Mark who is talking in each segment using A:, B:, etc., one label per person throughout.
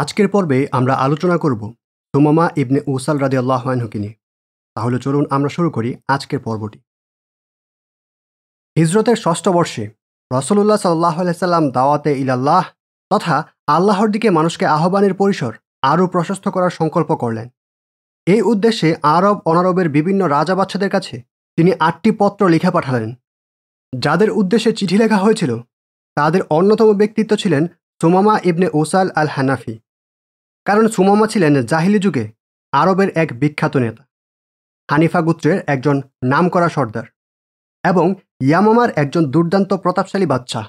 A: আজকের পর্বে আমরা আলোচনা করব সুমামা ইবনে উসাল রাজি আল্লাহানহুকে নিয়ে তাহলে চলুন আমরা শুরু করি আজকের পর্বটি হিজরতের ষষ্ঠ বর্ষে রসলুল্লাহ সাল্লাহ আলাইসাল্লাম দাওয়াতে ইলাল্লাহ তথা আল্লাহর দিকে মানুষকে আহ্বানের পরিসর আরও প্রশস্ত করার সংকল্প করলেন এই উদ্দেশ্যে আরব অনারবের বিভিন্ন রাজা বাচ্চাদের কাছে তিনি আটটি পত্র লিখে পাঠালেন যাদের উদ্দেশ্যে চিঠি লেখা হয়েছিল তাদের অন্যতম ব্যক্তিত্ব ছিলেন সোমামা ইবনে ওসাল আল হানাফি কারণ সুমামা ছিলেন জাহিলি যুগে আরবের এক বিখ্যাত নেতা হানিফা গোত্রের একজন নামকরা সর্দার এবং ইয়ামামার একজন দুর্দান্ত প্রতাপশালী বাচ্চা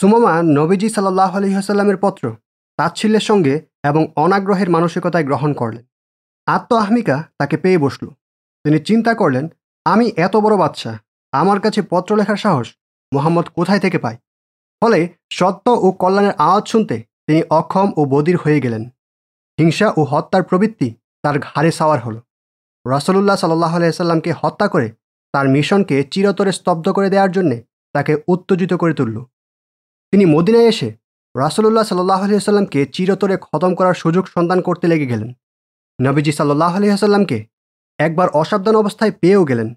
A: সুমামা নবীজি সাল্লাহ আলহিহাস্লামের পত্র তাচ্ছিল্যের সঙ্গে এবং অনাগ্রহের মানসিকতায় গ্রহণ করলেন আত্ম আহমিকা তাকে পেয়ে বসল তিনি চিন্তা করলেন আমি এত বড় বাচ্চা আমার কাছে পত্র লেখার সাহস মোহাম্মদ কোথায় থেকে পায় ফলে সত্য ও কল্যাণের আওয়াজ শুনতে তিনি অক্ষম ও বদির হয়ে গেলেন হিংসা ও হত্যার প্রবৃত্তি তার ঘাড়ে সাওয়ার হলো রসলুল্লাহ সাল্লাহ আলাইসাল্লামকে হত্যা করে তার মিশনকে চিরতরে স্তব্ধ করে দেওয়ার জন্যে তাকে উত্তেজিত করে তুলল তিনি মদিনায় এসে রাসলুল্লাহ সাল্লাহ আসাল্লামকে চিরতরে খতম করার সুযোগ সন্ধান করতে লেগে গেলেন নবীজি সাল্লাহ আসাল্লামকে একবার অসাবধান অবস্থায় পেয়েও গেলেন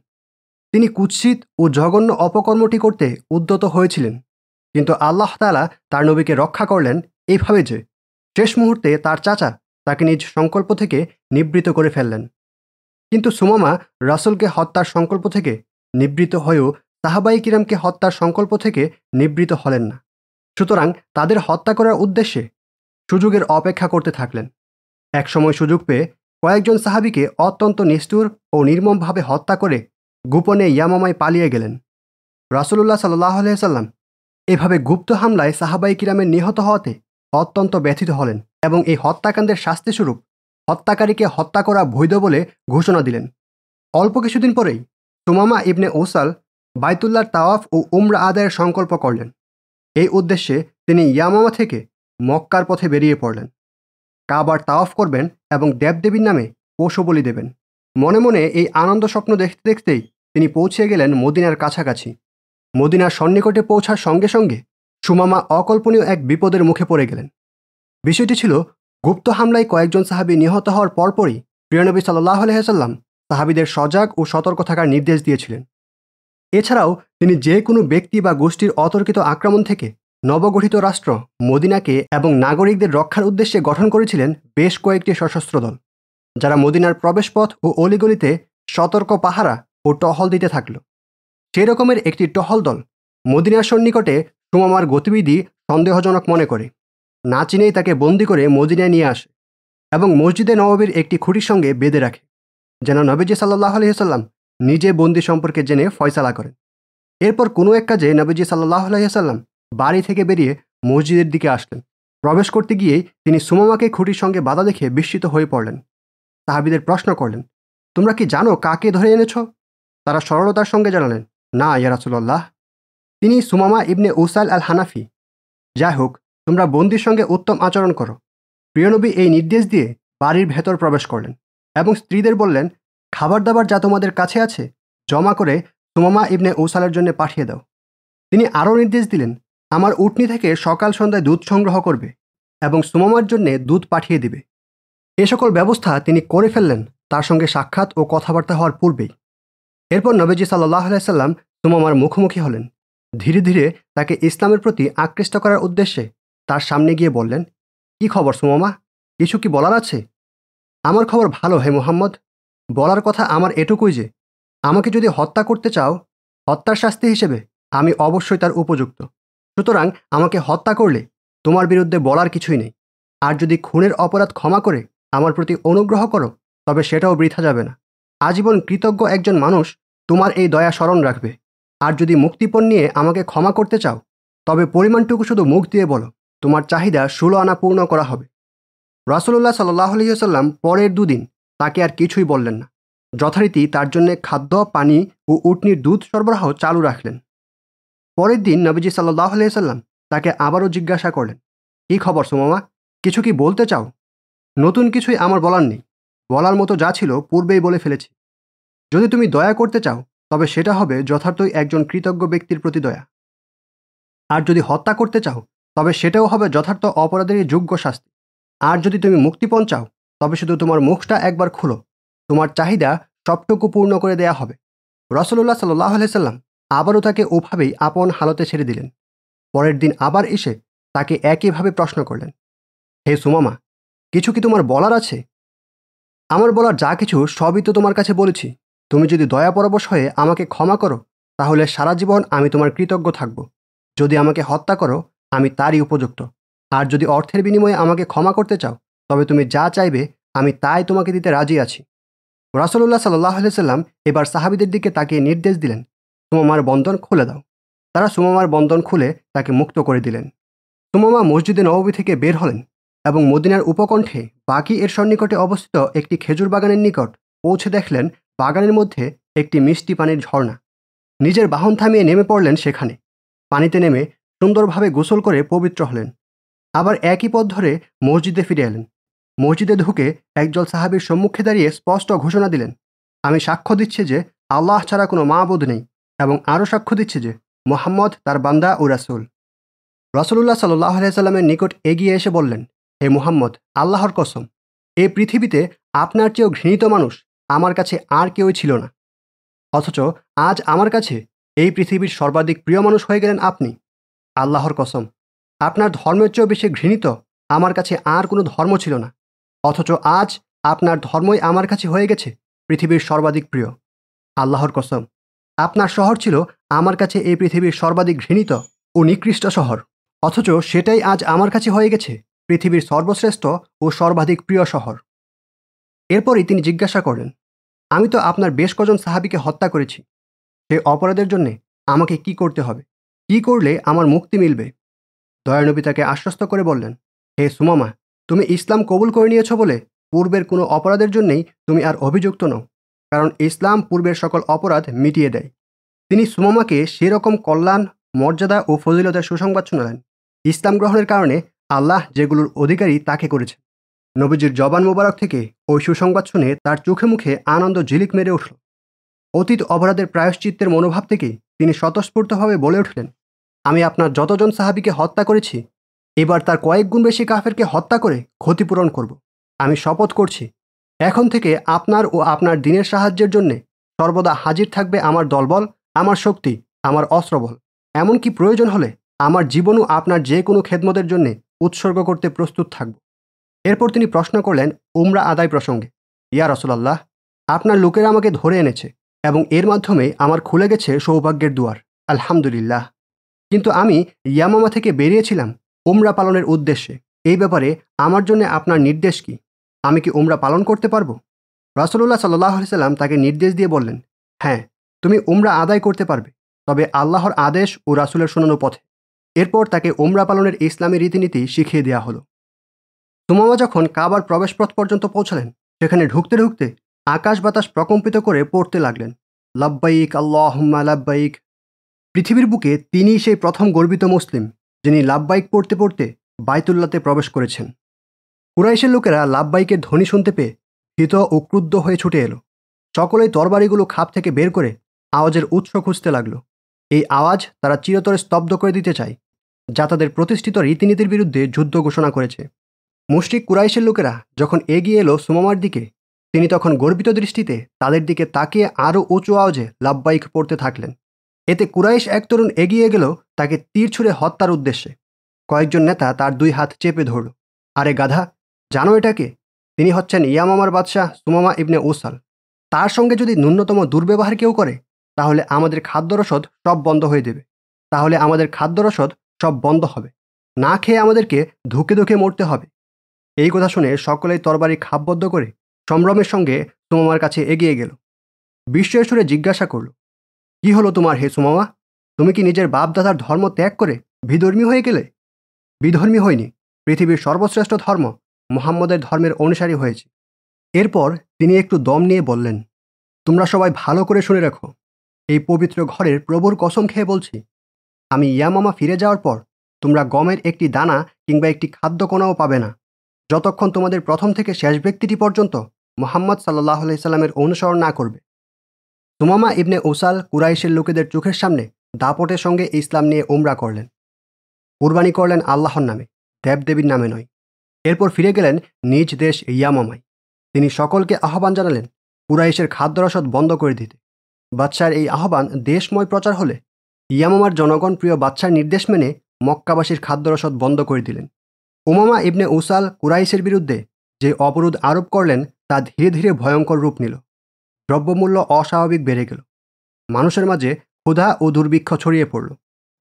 A: তিনি কুৎসিত ও জঘন্য অপকর্মটি করতে উদ্যত হয়েছিলেন কিন্তু আল্লাহ তালা তার নবীকে রক্ষা করলেন এইভাবে যে শেষ মুহূর্তে তার চাচা তাকে নিজ সংকল্প থেকে নিবৃত করে ফেললেন কিন্তু সুমামা রাসুলকে হত্যার সংকল্প থেকে নিবৃত হয়েও সাহাবাই কিরামকে হত্যার সংকল্প থেকে নিবৃত হলেন না সুতরাং তাদের হত্যা করার উদ্দেশ্যে সুযোগের অপেক্ষা করতে থাকলেন একসময় সুযোগ পেয়ে কয়েকজন সাহাবিকে অত্যন্ত নিষ্ঠুর ও নির্মমভাবে হত্যা করে গোপনে ইয়ামামায় পালিয়ে গেলেন রাসুল্লাহ সাল্লাহ সাল্লাম এভাবে গুপ্ত হামলায় সাহাবাই কিরামের নিহত হওয়াতে অত্যন্ত ব্যথিত হলেন এবং এই হত্যাকাণ্ডের শাস্তিস্বরূপ হত্যাকারীকে হত্যা করা বৈধ বলে ঘোষণা দিলেন অল্প কিছুদিন পরেই সুমামা ইবনে ওসাল বাইতুল্লার তাওয়াফ ও উমরা আদায়ের সংকল্প করলেন এই উদ্দেশ্যে তিনি ইয়ামামা থেকে মক্কার পথে বেরিয়ে পড়লেন কাবার তাওয়াফ করবেন এবং দেবদেবীর নামে পশু বলি দেবেন মনে মনে এই আনন্দ স্বপ্ন দেখতে দেখতেই তিনি পৌঁছে গেলেন মদিনার কাছাকাছি মদিনার সন্নিকটে পৌঁছার সঙ্গে সঙ্গে সুমামা অকল্পনীয় এক বিপদের মুখে পড়ে গেলেন বিষয়টি ছিল গুপ্ত হামলায় কয়েকজন সাহাবি নিহত হওয়ার পরপরই প্রিয়নবী সাল্লাহ আলহাম সাহাবিদের সজাগ ও সতর্ক থাকার নির্দেশ দিয়েছিলেন এছাড়াও তিনি যে কোনো ব্যক্তি বা গোষ্ঠীর অতর্কিত আক্রমণ থেকে নবগঠিত রাষ্ট্র মদিনাকে এবং নাগরিকদের রক্ষার উদ্দেশ্যে গঠন করেছিলেন বেশ কয়েকটি সশস্ত্র দল যারা মদিনার প্রবেশপথ ও অলিগলিতে সতর্ক পাহারা ও টহল দিতে থাকল সেই রকমের একটি টহল দল মদিনার সন্নিকটে সুমামার গতিবিধি সন্দেহজনক মনে করে না চিনেই তাকে বন্দি করে মদিনায় নিয়ে আসে এবং মসজিদে নবাবীর একটি খুঁটির সঙ্গে বেঁধে রাখে যেন নবীজি সাল্লাহ আলহিহাল্লাম নিজে বন্দি সম্পর্কে জেনে ফয়সালা করেন এরপর কোনো এক কাজে নবীজি সাল্লাহ আলহিহাল্লাম বাড়ি থেকে বেরিয়ে মসজিদের দিকে আসলেন প্রবেশ করতে গিয়েই তিনি সুমামাকে খুঁটির সঙ্গে বাধা দেখে বিস্মিত হয়ে পড়লেন তাহাবিদের প্রশ্ন করলেন তোমরা কি জানো কাকে ধরে এনেছ তারা সরলতার সঙ্গে জানালেন না ইয়ারাসুল্লাহ তিনি সুমামা ইবনে উসাইল আল হানাফি যাই হোক তোমরা বন্দির সঙ্গে উত্তম আচরণ করো প্রিয়নবী এই নির্দেশ দিয়ে বাড়ির ভেতর প্রবেশ করলেন এবং স্ত্রীদের বললেন খাবার দাবার যা তোমাদের কাছে আছে জমা করে সুমামা ইবনে ঔসালের জন্য পাঠিয়ে দাও তিনি আরও নির্দেশ দিলেন আমার উটনি থেকে সকাল সন্ধ্যায় দুধ সংগ্রহ করবে এবং সুমামার জন্যে দুধ পাঠিয়ে দিবে এ সকল ব্যবস্থা তিনি করে ফেললেন তার সঙ্গে সাক্ষাৎ ও কথাবার্তা হওয়ার পূর্বেই এরপর নবীজি সাল্লাহ সাল্লাম সুমামার মুখোমুখি হলেন ধীরে ধীরে তাকে ইসলামের প্রতি আকৃষ্ট করার উদ্দেশ্যে তার সামনে গিয়ে বললেন কি খবর সুমামা কিছু কি বলার আছে আমার খবর ভালো হে মোহাম্মদ বলার কথা আমার এটুকুই যে আমাকে যদি হত্যা করতে চাও হত্যার শাস্তি হিসেবে আমি অবশ্যই তার উপযুক্ত সুতরাং আমাকে হত্যা করলে তোমার বিরুদ্ধে বলার কিছুই নেই আর যদি খুনের অপরাধ ক্ষমা করে আমার প্রতি অনুগ্রহ করো তবে সেটাও বৃথা যাবে না আজীবন কৃতজ্ঞ একজন মানুষ তোমার এই দয়া স্মরণ রাখবে আর যদি মুক্তিপণ নিয়ে আমাকে ক্ষমা করতে চাও তবে পরিমাণটুকু শুধু মুখ দিয়ে বলো তোমার চাহিদা ষোলো আনা পূর্ণ করা হবে রাসুল্লাহ সাল্লাহ আলহিহাল্লাম পরের দুদিন তাকে আর কিছুই বললেন না যথারীতি তার জন্য খাদ্য পানি ও উটনির দুধ সরবরাহ চালু রাখলেন পরের দিন নবীজি সাল্লাহ আলহিহাল্লাম তাকে আবারও জিজ্ঞাসা করলেন কি খবর সোমামা কিছু কি বলতে চাও নতুন কিছুই আমার বলার নেই বলার মতো যা ছিল পূর্বেই বলে ফেলেছি যদি তুমি দয়া করতে চাও তবে সেটা হবে যথার্থই একজন কৃতজ্ঞ ব্যক্তির প্রতি দয়া আর যদি হত্যা করতে চাও তবে সেটাও হবে যথার্থ অপরাধেরই যোগ্য শাস্তি আর যদি তুমি মুক্তিপণ চাও তবে শুধু তোমার মুখটা একবার খুলো তোমার চাহিদা সবটুকু পূর্ণ করে দেয়া হবে রসল্লাহ সাল্লাহ সাল্লাম আবারও তাকে ওভাবেই আপন হালতে ছেড়ে দিলেন পরের দিন আবার এসে তাকে একইভাবে প্রশ্ন করলেন হে সুমামা কিছু কি তোমার বলার আছে আমার বলার যা কিছু সবই তো তোমার কাছে বলেছি তুমি যদি দয়া পরবশ হয়ে আমাকে ক্ষমা করো তাহলে সারা জীবন আমি তোমার কৃতজ্ঞ থাকব যদি আমাকে হত্যা করো আমি তারই উপযুক্ত আর যদি অর্থের বিনিময়ে আমাকে ক্ষমা করতে চাও তবে তুমি যা চাইবে আমি তাই তোমাকে দিতে রাজি আছি রাসলুল্লাহ সাল্লাহ সাল্লাম এবার সাহাবিদের দিকে তাকিয়ে নির্দেশ দিলেন সুমামার বন্ধন খুলে দাও তারা সুমামার বন্ধন খুলে তাকে মুক্ত করে দিলেন সুমামা মসজিদে নবী থেকে বের হলেন এবং মদিনার উপকণ্ঠে বাকি এর সন্নিকটে অবস্থিত একটি খেজুর বাগানের নিকট পৌঁছে দেখলেন বাগানের মধ্যে একটি মিষ্টি পানির ঝর্ণা নিজের বাহন থামিয়ে নেমে পড়লেন সেখানে পানিতে নেমে সুন্দরভাবে গোসল করে পবিত্র হলেন আবার একই পথ ধরে মসজিদে ফিরে এলেন মসজিদে ঢুকে একজল সাহাবির সম্মুখে দাঁড়িয়ে স্পষ্ট ঘোষণা দিলেন আমি সাক্ষ্য দিচ্ছি যে আল্লাহ ছাড়া কোনো বোধ নেই এবং আরও সাক্ষ্য দিচ্ছে যে মোহাম্মদ তার বান্দা ও রাসুল রসুল্লাহ সাল্লাহ আলাইসাল্লামের নিকট এগিয়ে এসে বললেন হে মোহাম্মদ আল্লাহর কসম এ পৃথিবীতে আপনার চেয়েও ঘৃণিত মানুষ আমার কাছে আর কেউই ছিল না অথচ আজ আমার কাছে এই পৃথিবীর সর্বাধিক প্রিয় মানুষ হয়ে গেলেন আপনি আল্লাহর কসম আপনার ধর্মের চেয়েও বেশি ঘৃণিত আমার কাছে আর কোনো ধর্ম ছিল না অথচ আজ আপনার ধর্মই আমার কাছে হয়ে গেছে পৃথিবীর সর্বাধিক প্রিয় আল্লাহর কসম আপনার শহর ছিল আমার কাছে এই পৃথিবীর সর্বাধিক ঘৃণিত ও নিকৃষ্ট শহর অথচ সেটাই আজ আমার কাছে হয়ে গেছে পৃথিবীর সর্বশ্রেষ্ঠ ও সর্বাধিক প্রিয় শহর এরপরই তিনি জিজ্ঞাসা করলেন আমি তো আপনার বেশ কজন সাহাবিকে হত্যা করেছি সে অপরাধের জন্যে আমাকে কি করতে হবে কি করলে আমার মুক্তি মিলবে দয়ানবী তাকে আশ্বস্ত করে বললেন হে সুমামা তুমি ইসলাম কবুল করে নিয়েছ বলে পূর্বের কোনো অপরাধের জন্যেই তুমি আর অভিযুক্ত নও কারণ ইসলাম পূর্বের সকল অপরাধ মিটিয়ে দেয় তিনি সুমামাকে সেরকম কল্যাণ মর্যাদা ও ফজিলতার সুসংবাদ শোনালেন ইসলাম গ্রহণের কারণে আল্লাহ যেগুলোর অধিকারী তাকে করেছে নবীজির জবান মোবারক থেকে ওই সুসংবাদ শুনে তার চোখে মুখে আনন্দ ঝিলিক মেরে উঠল অতীত অপরাধের প্রায়শ্চিত্তের মনোভাব থেকেই তিনি স্বতঃস্ফূর্তভাবে বলে উঠলেন আমি আপনার যতজন সাহাবিকে হত্যা করেছি এবার তার কয়েক গুণ বেশি কাফেরকে হত্যা করে ক্ষতিপূরণ করব আমি শপথ করছি এখন থেকে আপনার ও আপনার দিনের সাহায্যের জন্যে সর্বদা হাজির থাকবে আমার দলবল আমার শক্তি আমার অস্ত্রবল এমনকি প্রয়োজন হলে আমার জীবনও আপনার যে কোনো খেদমতের জন্যে উৎসর্গ করতে প্রস্তুত থাকব এরপর তিনি প্রশ্ন করলেন উমরা আদায় প্রসঙ্গে ইয়া রসল্লাহ আপনার লোকেরা আমাকে ধরে এনেছে এবং এর মাধ্যমে আমার খুলে গেছে সৌভাগ্যের দুয়ার আলহামদুলিল্লাহ কিন্তু আমি ইয়ামামা থেকে বেরিয়েছিলাম উমরা পালনের উদ্দেশ্যে এই ব্যাপারে আমার জন্য আপনার নির্দেশ কি আমি কি উমরা পালন করতে পারবো রাসলুল্লাহ সাল্লাহ সাল্লাম তাকে নির্দেশ দিয়ে বললেন হ্যাঁ তুমি উমরা আদায় করতে পারবে তবে আল্লাহর আদেশ ও রাসুলের শোনানো পথে এরপর তাকে ওমরা পালনের ইসলামী রীতিনীতি শিখিয়ে দেওয়া হলো সুমামা যখন কাবার প্রবেশপথ পর্যন্ত পৌঁছালেন সেখানে ঢুকতে ঢুকতে আকাশ বাতাস প্রকম্পিত করে পড়তে লাগলেন লাব্বাইক আল্লাহ লাব্বাইক পৃথিবীর বুকে তিনিই সেই প্রথম গর্বিত মুসলিম যিনি লাভবাইক পড়তে পড়তে বায়তুল্লাতে প্রবেশ করেছেন কুরাইশের লোকেরা লাভবাইকের ধ্বনি শুনতে পেয়ে ভীত ও ক্রুদ্ধ হয়ে ছুটে এলো সকলেই তরবারিগুলো খাপ থেকে বের করে আওয়াজের উৎস খুঁজতে লাগল এই আওয়াজ তারা চিরতরে স্তব্ধ করে দিতে চায় যা তাদের প্রতিষ্ঠিত রীতিনীতির বিরুদ্ধে যুদ্ধ ঘোষণা করেছে মুষ্টিক কুরাইশের লোকেরা যখন এগিয়ে এলো সুমামার দিকে তিনি তখন গর্বিত দৃষ্টিতে তাদের দিকে তাকিয়ে আরও উঁচু আওয়াজে লাভবাইক পড়তে থাকলেন এতে কুরাইশ এক তরুণ এগিয়ে গেল তাকে তীর ছুঁড়ে হত্যার উদ্দেশ্যে কয়েকজন নেতা তার দুই হাত চেপে ধরল আরে গাধা জানো এটাকে তিনি হচ্ছেন ইয়ামামার বাদশাহ সুমামা ইবনে ওসাল তার সঙ্গে যদি ন্যূনতম দুর্ব্যবহার কেউ করে তাহলে আমাদের খাদ্যরসদ সব বন্ধ হয়ে দেবে তাহলে আমাদের খাদ্যরসদ সব বন্ধ হবে না খেয়ে আমাদেরকে ধুকে ধুকে মরতে হবে এই কথা শুনে সকলেই তরবারি খাপবদ্ধ করে সম্ভ্রমের সঙ্গে সুমামার কাছে এগিয়ে গেল বিশ্বেশ্বরে জিজ্ঞাসা করল কি হলো তোমার হে সুমামা তুমি কি নিজের বাপদাদার ধর্ম ত্যাগ করে বিধর্মী হয়ে গেলে বিধর্মী হয়নি পৃথিবীর সর্বশ্রেষ্ঠ ধর্ম মোহাম্মদের ধর্মের অনুসারী হয়েছে এরপর তিনি একটু দম নিয়ে বললেন তোমরা সবাই ভালো করে শুনে রাখো এই পবিত্র ঘরের প্রভুর কসম খেয়ে বলছি আমি ইয়ামামা ফিরে যাওয়ার পর তোমরা গমের একটি দানা কিংবা একটি খাদ্য কোনাও পাবে না যতক্ষণ তোমাদের প্রথম থেকে শেষ ব্যক্তিটি পর্যন্ত মোহাম্মদ সাল্লাহ আলাইসাল্লামের অনুসরণ না করবে সুমামা ইবনে ওসাল কুরাইশের লোকেদের চোখের সামনে দাপটের সঙ্গে ইসলাম নিয়ে ওমরা করলেন কুরবানি করলেন আল্লাহর নামে দেবদেবীর নামে নয় এরপর ফিরে গেলেন নিজ দেশ ইয়ামামায় তিনি সকলকে আহ্বান জানালেন কুরাইশের খাদ্যরসদ বন্ধ করে দিতে বাদশার এই আহ্বান দেশময় প্রচার হলে ইয়ামামার জনগণ প্রিয় বাদশার নির্দেশ মেনে মক্কাবাসীর খাদ্যরসদ বন্ধ করে দিলেন উমামা ইবনে উসাল কুরাইশের বিরুদ্ধে যে অবরোধ আরোপ করলেন তা ধীরে ধীরে ভয়ঙ্কর রূপ নিল দ্রব্যমূল্য অস্বাভাবিক বেড়ে গেল মানুষের মাঝে ক্ষুধা ও দুর্ভিক্ষ ছড়িয়ে পড়ল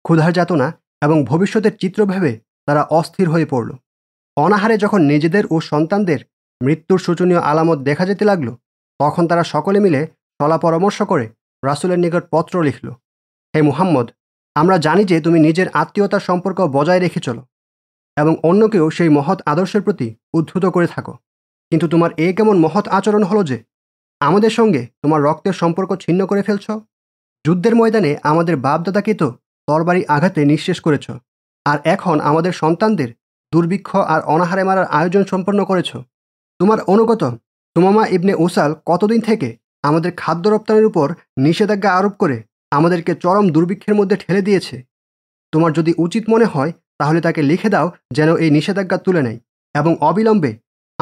A: ক্ষুধার যাতনা এবং ভবিষ্যতের চিত্র ভেবে তারা অস্থির হয়ে পড়ল অনাহারে যখন নিজেদের ও সন্তানদের মৃত্যুর শোচনীয় আলামত দেখা যেতে লাগলো তখন তারা সকলে মিলে চলা পরামর্শ করে রাসুলের নিকট পত্র লিখল হে মুহাম্মদ আমরা জানি যে তুমি নিজের আত্মীয়তার সম্পর্ক বজায় রেখে চলো এবং অন্যকেও সেই মহৎ আদর্শের প্রতি উদ্ধুত করে থাকো কিন্তু তোমার এ কেমন মহৎ আচরণ হলো যে আমাদের সঙ্গে তোমার রক্তের সম্পর্ক ছিন্ন করে ফেলছ যুদ্ধের ময়দানে আমাদের বাপদাদাকে তো তরবারি আঘাতে নিঃশেষ করেছ আর এখন আমাদের সন্তানদের দুর্ভিক্ষ আর অনাহারে মারার আয়োজন সম্পন্ন করেছ তোমার অনুগত তোমামা ইবনে ওসাল কতদিন থেকে আমাদের খাদ্য রপ্তানির উপর নিষেধাজ্ঞা আরোপ করে আমাদেরকে চরম দুর্ভিক্ষের মধ্যে ঠেলে দিয়েছে তোমার যদি উচিত মনে হয় তাহলে তাকে লিখে দাও যেন এই নিষেধাজ্ঞা তুলে নেয় এবং অবিলম্বে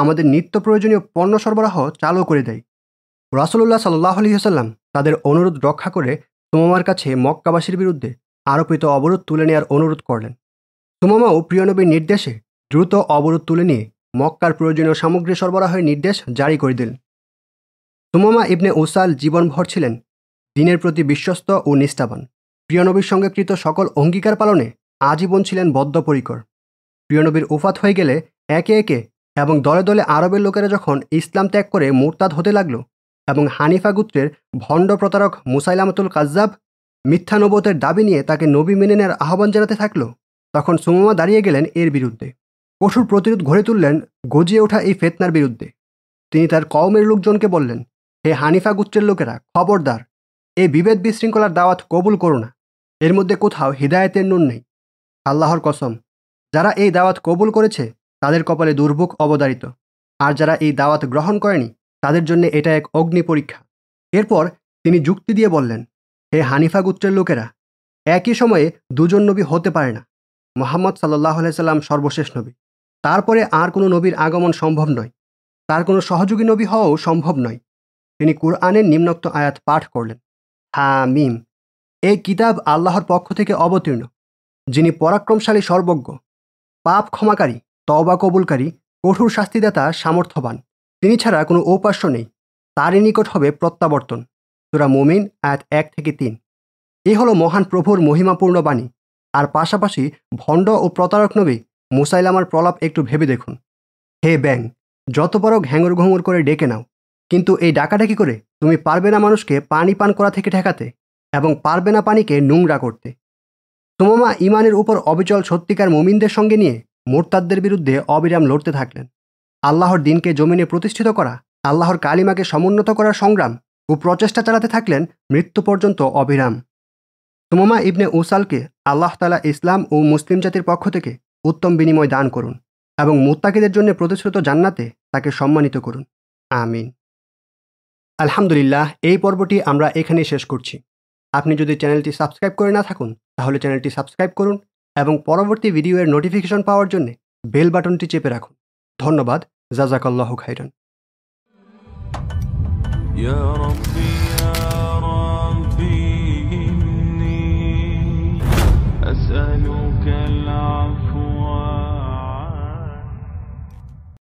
A: আমাদের নিত্য প্রয়োজনীয় পণ্য সরবরাহ চালু করে দেয় রাসুল্লাহ সাল্লাহ আলহিহাসাল্লাম তাদের অনুরোধ রক্ষা করে তোমামার কাছে মক্কাবাসীর বিরুদ্ধে আরোপিত অবরোধ তুলে নেওয়ার অনুরোধ করলেন তোমামাও প্রিয়নবীর নির্দেশে দ্রুত অবরোধ তুলে নিয়ে মক্কার প্রয়োজনীয় সামগ্রী সরবরাহের নির্দেশ জারি করে দিলেন তোমামা ইবনে ওসাল জীবনভর ছিলেন দিনের প্রতি বিশ্বস্ত ও নিষ্ঠাবান প্রিয়নবীর সঙ্গে কৃত সকল অঙ্গীকার পালনে আজীবন ছিলেন বদ্ধপরিকর প্রিয়নবীর উফাত হয়ে গেলে একে একে এবং দলে দলে আরবের লোকেরা যখন ইসলাম ত্যাগ করে মোরতাদ হতে লাগলো এবং হানিফা গুত্রের ভণ্ড প্রতারক মুসাইলামতুল কাজ্জাব মিথ্যা নবতের দাবি নিয়ে তাকে নবী মেনে নেওয়ার আহ্বান জানাতে থাকল তখন সুমামা দাঁড়িয়ে গেলেন এর বিরুদ্ধে কঠোর প্রতিরোধ গড়ে তুললেন গজিয়ে ওঠা এই ফেতনার বিরুদ্ধে তিনি তার কওমের লোকজনকে বললেন হে হানিফা গুত্রের লোকেরা খবরদার এই বিভেদ বিশৃঙ্খলার দাওয়াত কবুল করো না এর মধ্যে কোথাও হৃদায়তের নুন নেই আল্লাহর কসম যারা এই দাওয়াত কবুল করেছে তাদের কপালে দুর্ভোগ অবদারিত আর যারা এই দাওয়াত গ্রহণ করেনি তাদের জন্য এটা এক অগ্নি পরীক্ষা এরপর তিনি যুক্তি দিয়ে বললেন হে হানিফা গোত্রের লোকেরা একই সময়ে দুজন নবী হতে পারে না মোহাম্মদ সাল্লাহ সাল্লাম সর্বশেষ নবী তারপরে আর কোনো নবীর আগমন সম্ভব নয় তার কোনো সহযোগী নবী হওয়াও সম্ভব নয় তিনি কুরআনের নিম্নোক্ত আয়াত পাঠ করলেন হা মিম এই কিতাব আল্লাহর পক্ষ থেকে অবতীর্ণ যিনি পরাক্রমশালী সর্বজ্ঞ পাপ ক্ষমাকারী তওবা কবুলকারী কঠোর শাস্তিদাতা সামর্থ্যবান তিনি ছাড়া কোনো ঔপাস্য নেই তারই নিকট হবে প্রত্যাবর্তন তোরা মোমিন আয়াত এক থেকে তিন এ হলো মহান প্রভুর মহিমাপূর্ণ বাণী আর পাশাপাশি ভণ্ড ও প্রতারক নবী মুসাইলামার প্রলাপ একটু ভেবে দেখুন হে ব্যাং যত পারো ঘ্যাঙর ঘুঙুর করে ডেকে নাও কিন্তু এই ডাকাডাকি করে তুমি পারবে না মানুষকে পানি পান করা থেকে ঠেকাতে এবং পারবে না পানিকে নোংরা করতে তোমামা ইমানের উপর অবিচল সত্যিকার মুমিনদের সঙ্গে নিয়ে মোর্তাদের বিরুদ্ধে অবিরাম লড়তে থাকলেন আল্লাহর দিনকে জমিনে প্রতিষ্ঠিত করা আল্লাহর কালিমাকে সমুন্নত করার সংগ্রাম ও প্রচেষ্টা চালাতে থাকলেন মৃত্যু পর্যন্ত অবিরাম সুমমা ইবনে উসালকে আল্লাহ তালা ইসলাম ও মুসলিম জাতির পক্ষ থেকে উত্তম বিনিময় দান করুন এবং মুত্তাকিদের জন্য প্রতিশ্রুত জান্নাতে তাকে সম্মানিত করুন আমিন আলহামদুলিল্লাহ এই পর্বটি আমরা এখানেই শেষ করছি আপনি যদি চ্যানেলটি সাবস্ক্রাইব করে না থাকুন তাহলে চ্যানেলটি সাবস্ক্রাইব করুন এবং পরবর্তী ভিডিওর নোটিফিকেশন পাওয়ার জন্য বেল বাটনটি চেপে রাখুন ধন্যবাদ জাজাকাল্লাহ খাইরান